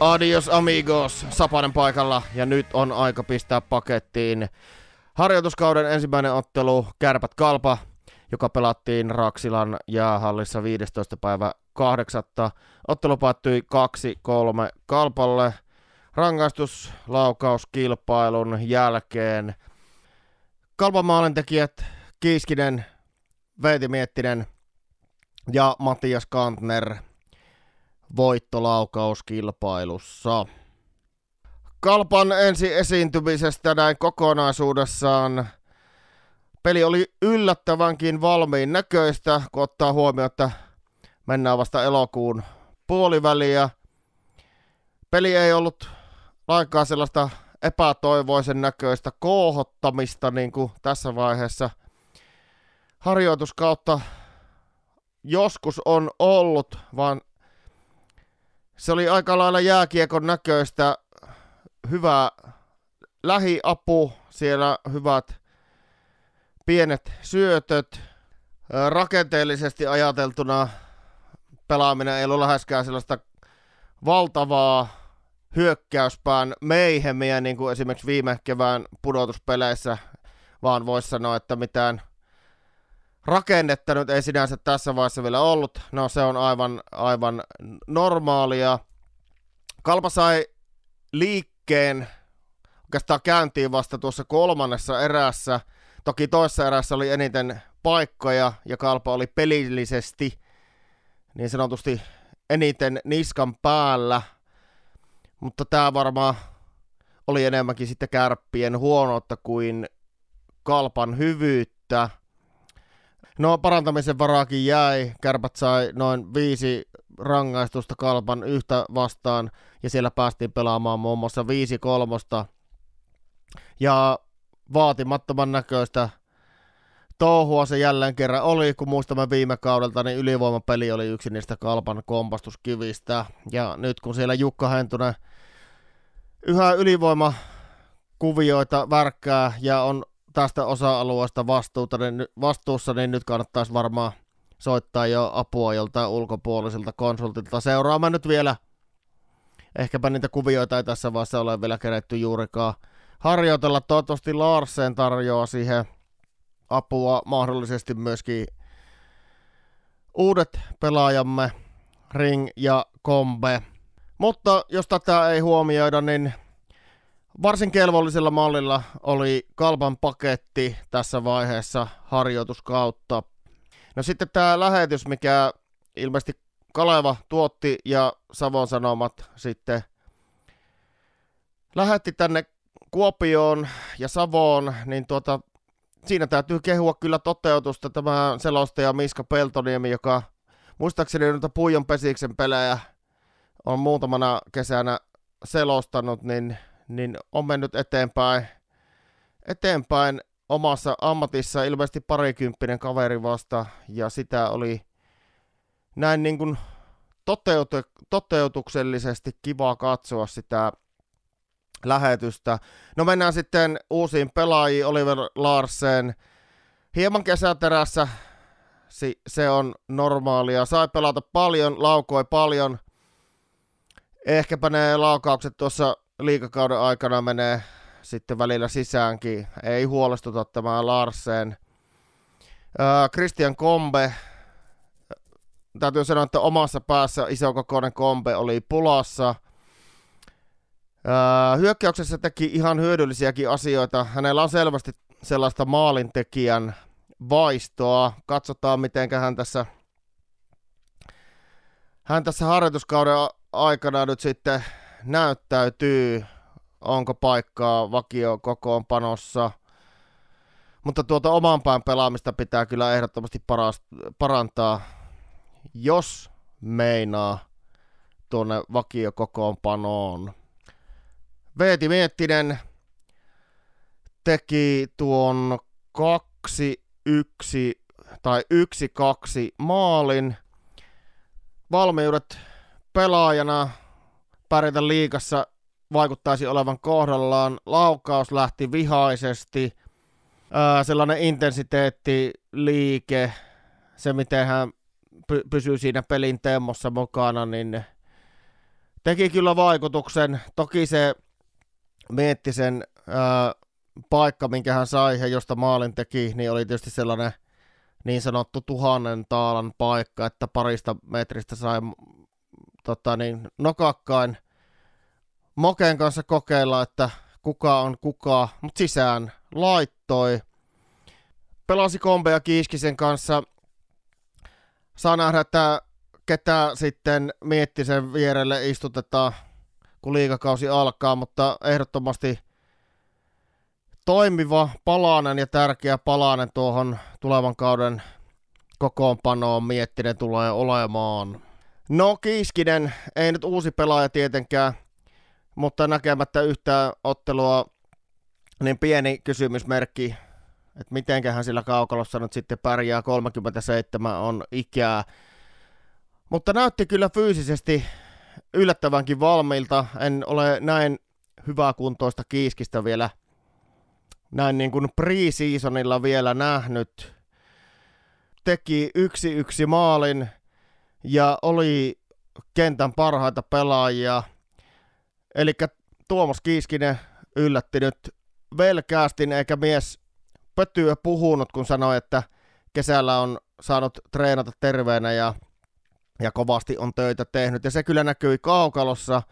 Adios amigos, Sapanen paikalla ja nyt on aika pistää pakettiin harjoituskauden ensimmäinen ottelu Kärpät Kalpa, joka pelattiin Raksilan jäähallissa 15. päivä 8. Ottelu päättyi 2-3 Kalpalle rangaistuslaukauskilpailun jälkeen. Kalpan maalintekijät Kiiskinen, Veiti Miettinen ja Matias Kantner – voittolaukauskilpailussa. Kalpan ensi esiintymisestä näin kokonaisuudessaan peli oli yllättävänkin valmiin näköistä, kun ottaa huomioon, että mennään vasta elokuun puoliväliä. Peli ei ollut lainkaan sellaista epätoivoisen näköistä koohottamista, niin kuin tässä vaiheessa harjoituskautta joskus on ollut, vaan se oli aika lailla jääkiekon näköistä, hyvä lähiapu, siellä hyvät pienet syötöt. Rakenteellisesti ajateltuna pelaaminen ei ollut läheskään sellaista valtavaa hyökkäyspään meihemiä, niin kuin esimerkiksi viime kevään pudotuspeleissä, vaan voisi sanoa, että mitään – rakennetta nyt ei sinänsä tässä vaiheessa vielä ollut. No se on aivan, aivan normaalia. Kalpa sai liikkeen oikeastaan käyntiin vasta tuossa kolmannessa erässä. Toki toisessa erässä oli eniten paikkoja ja Kalpa oli pelillisesti niin sanotusti eniten niskan päällä. Mutta tämä varmaan oli enemmänkin sitten kärppien huonoutta kuin Kalpan hyvyyttä. No parantamisen varaakin jäi. Kärpät sai noin viisi rangaistusta kalpan yhtä vastaan ja siellä päästiin pelaamaan muun muassa viisi kolmosta. Ja vaatimattoman näköistä touhua se jälleen kerran oli, kun muistamme viime kaudelta, niin ylivoimapeli oli yksi niistä kalpan kompastuskivistä. Ja nyt kun siellä Jukka Hentunen yhä ylivoima kuvioita värkkää ja on tästä osa-alueesta vastuuta, niin, vastuussa, niin nyt kannattaisi varmaan soittaa jo apua joltain ulkopuoliselta konsultilta. seuraamme nyt vielä. Ehkäpä niitä kuvioita ei tässä vaiheessa ole vielä keretty juurikaan harjoitella. Toivottavasti Larsen tarjoaa siihen apua mahdollisesti myöskin uudet pelaajamme Ring ja Kombe. Mutta jos tätä ei huomioida, niin Varsin kelvollisella mallilla oli kalpan paketti tässä vaiheessa harjoituskautta. No sitten tämä lähetys, mikä ilmeisesti Kaleva tuotti ja Savon Sanomat sitten lähetti tänne Kuopioon ja Savoon, niin tuota, siinä täytyy kehua kyllä toteutusta tämä selostaja Miska Peltoniemi, joka muistaakseni noita Puijon Pesiksen pelejä on muutamana kesänä selostanut, niin niin on mennyt eteenpäin, eteenpäin omassa ammatissa ilmeisesti parikymppinen kaveri vasta, ja sitä oli näin niin kuin toteutu- toteutuksellisesti kiva katsoa sitä lähetystä. No mennään sitten uusiin pelaajiin, Oliver Larsen, hieman kesäterässä, se on normaalia. Sai pelata paljon, laukoi paljon, ehkäpä ne laukaukset tuossa liikakauden aikana menee sitten välillä sisäänkin. Ei huolestuta tämä Larsen. Christian Kombe, täytyy sanoa, että omassa päässä kokoinen Kombe oli pulassa. hyökkäyksessä teki ihan hyödyllisiäkin asioita. Hänellä on selvästi sellaista maalintekijän vaistoa. Katsotaan, miten hän tässä, hän tässä harjoituskauden aikana nyt sitten näyttäytyy, onko paikkaa vakio kokoonpanossa. Mutta tuota oman päin pelaamista pitää kyllä ehdottomasti paras, parantaa, jos meinaa tuonne kokoonpanoon. Veeti Miettinen teki tuon 2-1 tai 1-2 maalin. Valmiudet pelaajana pärjätä liikassa vaikuttaisi olevan kohdallaan. Laukaus lähti vihaisesti, ää, sellainen intensiteetti, liike, se miten hän py- pysyy siinä pelin temmossa mukana, niin teki kyllä vaikutuksen. Toki se mietti sen ää, paikka, minkä hän sai ja josta maalin teki, niin oli tietysti sellainen niin sanottu tuhannen taalan paikka, että parista metristä sai tota niin, nokakkain Moken kanssa kokeilla, että kuka on kuka, mutta sisään laittoi. Pelasi kombeja Kiiskisen kanssa. Saa nähdä, että ketä sitten Miettisen vierelle istutetaan, kun liikakausi alkaa, mutta ehdottomasti toimiva palanen ja tärkeä palanen tuohon tulevan kauden kokoonpanoon Miettinen tulee olemaan. No Kiiskinen, ei nyt uusi pelaaja tietenkään, mutta näkemättä yhtään ottelua, niin pieni kysymysmerkki, että mitenköhän sillä kaukalossa nyt sitten pärjää, 37 on ikää. Mutta näytti kyllä fyysisesti yllättävänkin valmiilta, en ole näin hyvää kuntoista kiiskistä vielä näin niin kuin pre-seasonilla vielä nähnyt. Teki yksi yksi maalin ja oli kentän parhaita pelaajia – Eli Tuomas Kiiskinen yllätti nyt velkäästin, eikä mies pötyä puhunut, kun sanoi, että kesällä on saanut treenata terveenä ja, ja kovasti on töitä tehnyt. Ja se kyllä näkyi kaukalossa.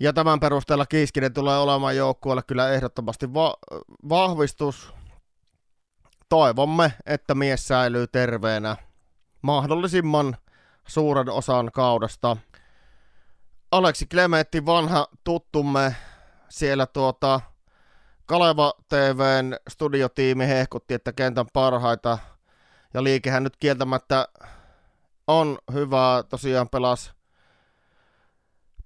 Ja tämän perusteella Kiiskinen tulee olemaan joukkueelle kyllä ehdottomasti va- vahvistus. Toivomme, että mies säilyy terveenä mahdollisimman suuren osan kaudesta – Aleksi Klementti, vanha tuttumme siellä tuota Kaleva TVn studiotiimi hehkutti, että kentän parhaita ja liikehän nyt kieltämättä on hyvää. Tosiaan pelas,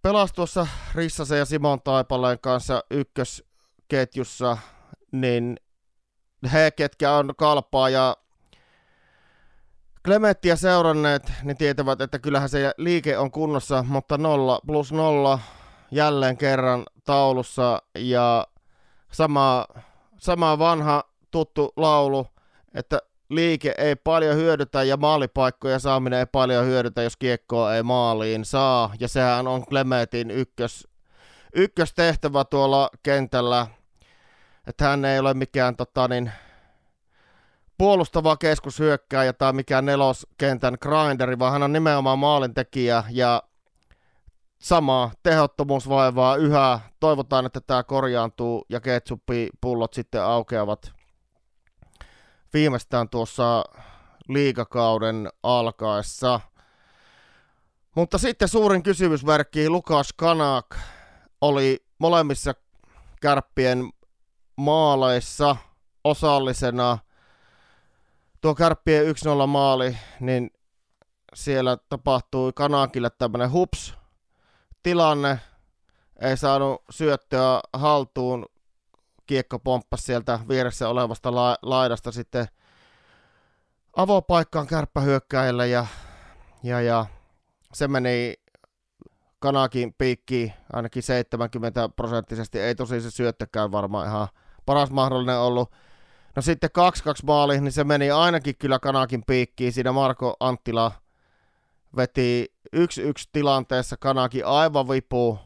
pelas tuossa Rissasen ja Simon Taipaleen kanssa ykkösketjussa, niin he, ketkä on kalpaa ja Klemettiä seuranneet, niin tietävät, että kyllähän se liike on kunnossa, mutta nolla plus nolla jälleen kerran taulussa ja sama, sama vanha tuttu laulu, että liike ei paljon hyödytä ja maalipaikkoja saaminen ei paljon hyödytä, jos kiekkoa ei maaliin saa. Ja sehän on Klemetin ykkös, ykköstehtävä tuolla kentällä, että hän ei ole mikään tota, niin, puolustava keskushyökkääjä tai mikään neloskentän grinderi, vaan hän on nimenomaan maalintekijä ja samaa tehottomuusvaivaa yhä. Toivotaan, että tämä korjaantuu ja ketsuppipullot sitten aukeavat viimeistään tuossa liikakauden alkaessa. Mutta sitten suurin kysymysmerkki Lukas Kanak oli molemmissa kärppien maaleissa osallisena – tuo kärppien 1-0 maali, niin siellä tapahtui Kanakille tämmöinen hups tilanne, ei saanut syöttöä haltuun, kiekko pomppasi sieltä vieressä olevasta la- laidasta sitten avopaikkaan kärppähyökkäjälle ja, ja, ja se meni Kanakin piikkiin ainakin 70 prosenttisesti, ei tosi se syöttökään varmaan ihan paras mahdollinen ollut. No sitten 2-2 maali, niin se meni ainakin kyllä Kanakin piikkiin. Siinä Marko Anttila veti 1-1 tilanteessa kanakin aivan vipuu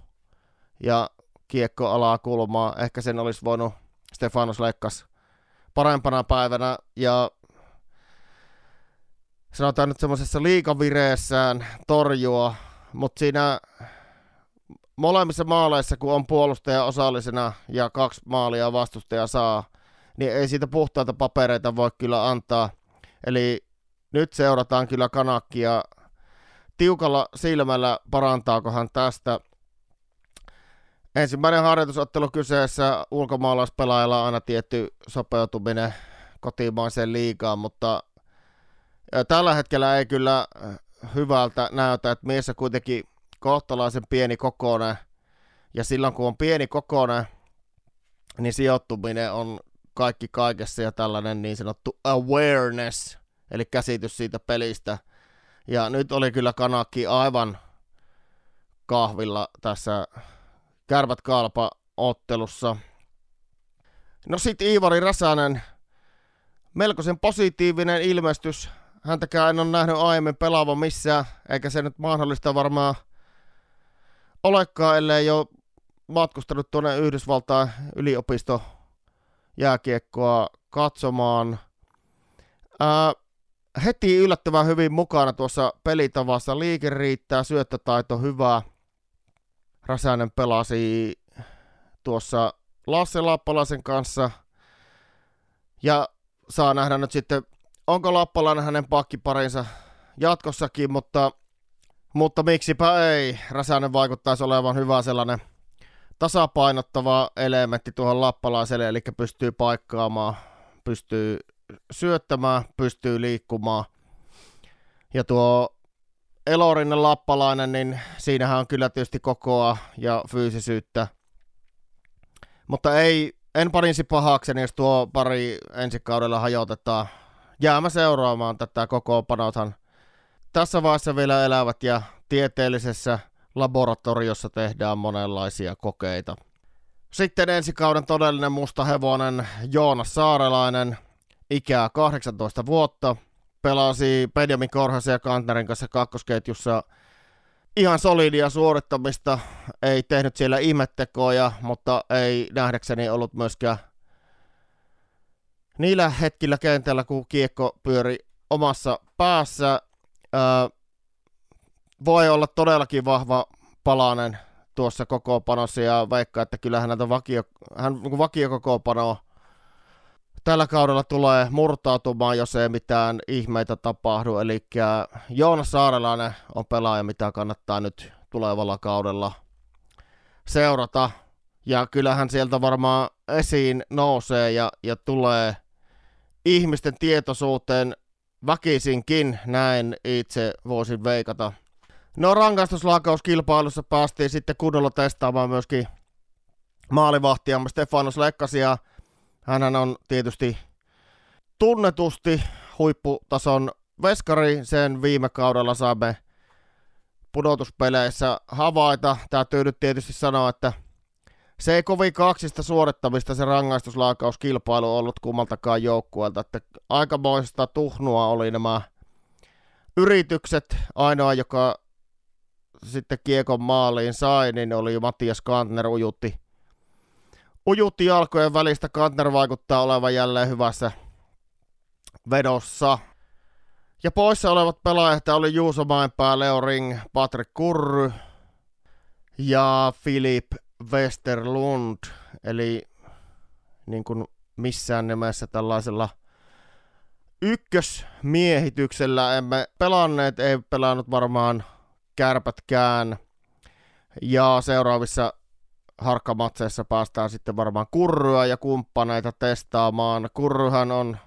ja kiekko alaa kulmaa. Ehkä sen olisi voinut Stefanos leikkas parempana päivänä ja sanotaan nyt semmoisessa liikavireessään torjua, mutta siinä molemmissa maaleissa, kun on puolustaja osallisena ja kaksi maalia vastustaja saa, niin ei siitä puhtaita papereita voi kyllä antaa. Eli nyt seurataan kyllä kanakkia tiukalla silmällä, parantaakohan tästä. Ensimmäinen harjoitusottelu kyseessä, ulkomaalaispelaajalla on aina tietty sopeutuminen kotimaiseen liikaan, mutta tällä hetkellä ei kyllä hyvältä näytä, että mies on kuitenkin kohtalaisen pieni kokoinen, ja silloin kun on pieni kokoinen, niin sijoittuminen on kaikki kaikessa ja tällainen niin sanottu awareness, eli käsitys siitä pelistä. Ja nyt oli kyllä kanakki aivan kahvilla tässä Kärvät Kalpa ottelussa. No sit Iivari Räsänen, melkoisen positiivinen ilmestys. Häntäkään en ole nähnyt aiemmin pelaavan missään, eikä se nyt mahdollista varmaan olekaan, ellei jo matkustanut tuonne Yhdysvaltain yliopisto jääkiekkoa katsomaan. Ää, heti yllättävän hyvin mukana tuossa pelitavassa. Liike riittää, syöttötaito hyvä. Räsänen pelasi tuossa Lasse Lappalaisen kanssa. Ja saa nähdä nyt sitten, onko Lappalainen hänen pakkiparinsa jatkossakin, mutta, mutta miksipä ei. Räsänen vaikuttaisi olevan hyvä sellainen – tasapainottava elementti tuohon lappalaiselle, eli pystyy paikkaamaan, pystyy syöttämään, pystyy liikkumaan. Ja tuo Elorinen Lappalainen, niin siinähän on kyllä tietysti kokoa ja fyysisyyttä. Mutta ei, en parinsi pahakseni, niin jos tuo pari ensi kaudella hajotetaan. Jäämä seuraamaan tätä koko panothan. Tässä vaiheessa vielä elävät ja tieteellisessä – laboratoriossa tehdään monenlaisia kokeita. Sitten ensi kauden todellinen musta hevonen Joonas Saarelainen, ikää 18 vuotta, pelasi Benjamin Korhasen ja Kantnerin kanssa kakkosketjussa ihan solidia suorittamista, ei tehnyt siellä ihmettekoja, mutta ei nähdäkseni ollut myöskään niillä hetkillä kentällä, kun kiekko pyöri omassa päässä. Öö, voi olla todellakin vahva palanen tuossa kokoopanossa ja vaikka, että kyllä häneltä vakio, hän niin vakiokokoopanoa tällä kaudella tulee murtautumaan, jos ei mitään ihmeitä tapahdu. Eli Joona Saarelainen on pelaaja, mitä kannattaa nyt tulevalla kaudella seurata. Ja kyllähän sieltä varmaan esiin nousee ja, ja tulee ihmisten tietoisuuteen väkisinkin, näin itse voisin veikata – No rangaistuslaakauskilpailussa päästiin sitten kunnolla testaamaan myöskin maalivahtiamme Stefanos Lekkasia. Hänhän on tietysti tunnetusti huipputason veskari. Sen viime kaudella saamme pudotuspeleissä havaita. Tämä nyt tietysti sanoa, että se ei kovin kaksista suorittamista se rangaistuslaakauskilpailu ollut kummaltakaan joukkueelta. Että aikamoista tuhnua oli nämä yritykset. Ainoa, joka sitten kiekon maaliin sai, niin oli Matias Kantner ujutti, ujutti jalkojen välistä. Kantner vaikuttaa olevan jälleen hyvässä vedossa. Ja poissa olevat pelaajat oli Juuso Mainpää, Leo Ring, Patrick Kurry ja Filip Westerlund. Eli niin kuin missään nimessä tällaisella ykkösmiehityksellä emme pelanneet, ei pelannut varmaan kärpätkään. Ja seuraavissa harkkamatseissa päästään sitten varmaan kurrua ja kumppaneita testaamaan. Kurryhän on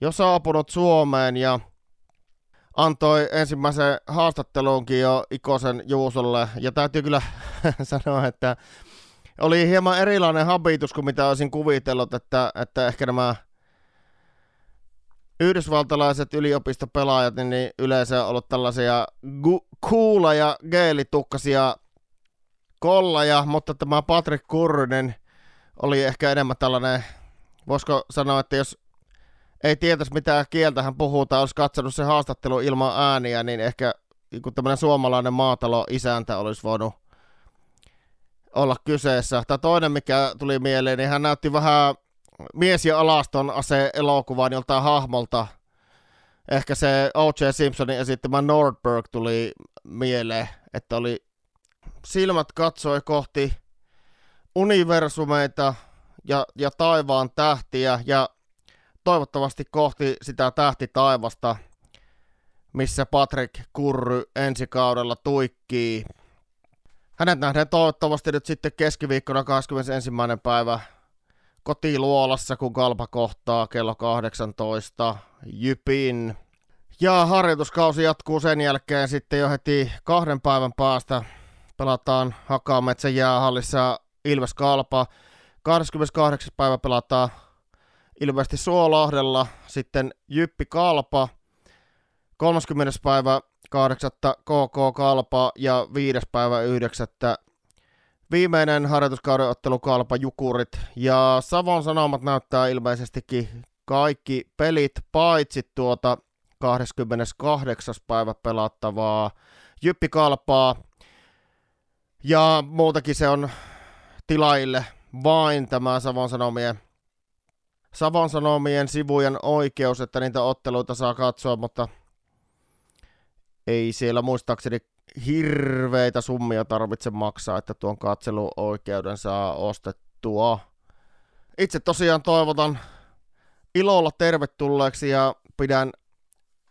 jo saapunut Suomeen ja antoi ensimmäisen haastatteluunkin jo Ikosen Juusolle. Ja täytyy kyllä sanoa, että oli hieman erilainen habitus kuin mitä olisin kuvitellut, että, että ehkä nämä yhdysvaltalaiset yliopistopelaajat niin, niin yleensä on ollut tällaisia gu- kuula- ja geelitukkasia kollaja, mutta tämä Patrick Kurrinen oli ehkä enemmän tällainen, voisiko sanoa, että jos ei tietäisi mitä kieltä hän puhuu tai olisi katsonut se haastattelu ilman ääniä, niin ehkä kun tämmöinen suomalainen maatalo-isäntä olisi voinut olla kyseessä. Tämä toinen, mikä tuli mieleen, niin hän näytti vähän mies ja alaston ase elokuvan niin joltain hahmolta. Ehkä se O.J. Simpsonin esittämä Nordberg tuli mieleen, että oli silmät katsoi kohti universumeita ja, ja taivaan tähtiä ja toivottavasti kohti sitä tähti taivasta, missä Patrick Kurry ensi kaudella tuikkii. Hänet nähdään toivottavasti nyt sitten keskiviikkona 21. päivä kotiluolassa, kun kalpa kohtaa kello 18 Jypin. Ja harjoituskausi jatkuu sen jälkeen sitten jo heti kahden päivän päästä. Pelataan Hakametsän jäähallissa Ilves Kalpa. 28. päivä pelataan Ilvesti Suolahdella, sitten Jyppi Kalpa, 30. päivä 8. KK Kalpa ja 5. päivä 9 viimeinen harjoituskauden ottelu Jukurit ja Savon Sanomat näyttää ilmeisestikin kaikki pelit paitsi tuota 28. päivä pelattavaa Kalpaa. ja muutakin se on tilaille vain tämä Savon Sanomien Savon Sanomien sivujen oikeus, että niitä otteluita saa katsoa, mutta ei siellä muistaakseni hirveitä summia tarvitse maksaa, että tuon katseluoikeuden saa ostettua. Itse tosiaan toivotan ilolla tervetulleeksi ja pidän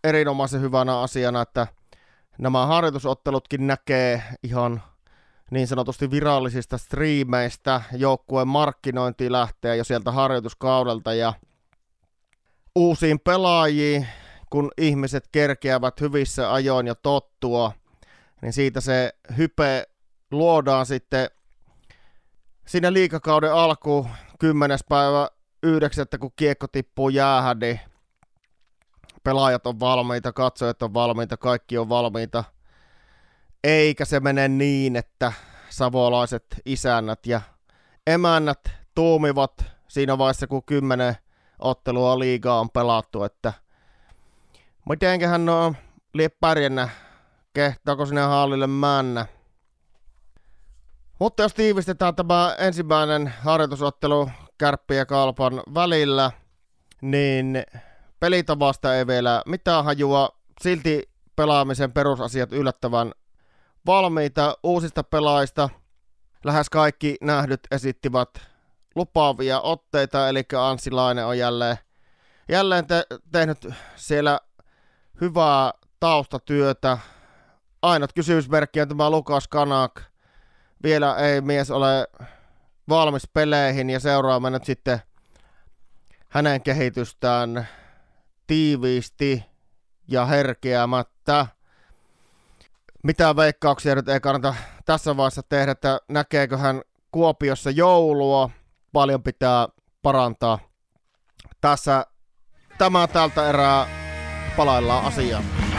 erinomaisen hyvänä asiana, että nämä harjoitusottelutkin näkee ihan niin sanotusti virallisista striimeistä. Joukkueen markkinointi lähtee jo sieltä harjoituskaudelta ja uusiin pelaajiin, kun ihmiset kerkeävät hyvissä ajoin ja tottua – niin siitä se hype luodaan sitten siinä liikakauden alku 10. päivä 9. kun kiekko tippuu jäähän, niin pelaajat on valmiita, katsojat on valmiita, kaikki on valmiita. Eikä se mene niin, että savolaiset isännät ja emännät tuumivat siinä vaiheessa, kun kymmenen ottelua liigaa on pelattu, että mitenköhän on lie pärjännä kehtaako sinne hallille männä. Mutta jos tiivistetään tämä ensimmäinen harjoitusottelu Kärppi ja Kalpan välillä, niin pelitavasta ei vielä mitään hajua. Silti pelaamisen perusasiat yllättävän valmiita uusista pelaajista. Lähes kaikki nähdyt esittivät lupaavia otteita, eli Anssi Laine on jälleen, jälleen te- tehnyt siellä hyvää taustatyötä ainut kysymysmerkki on tämä Lukas Kanak. Vielä ei mies ole valmis peleihin ja seuraamme nyt sitten hänen kehitystään tiiviisti ja herkeämättä. Mitä veikkauksia nyt ei kannata tässä vaiheessa tehdä, että näkeekö hän Kuopiossa joulua. Paljon pitää parantaa. Tässä tämä tältä erää palaillaan asiaan.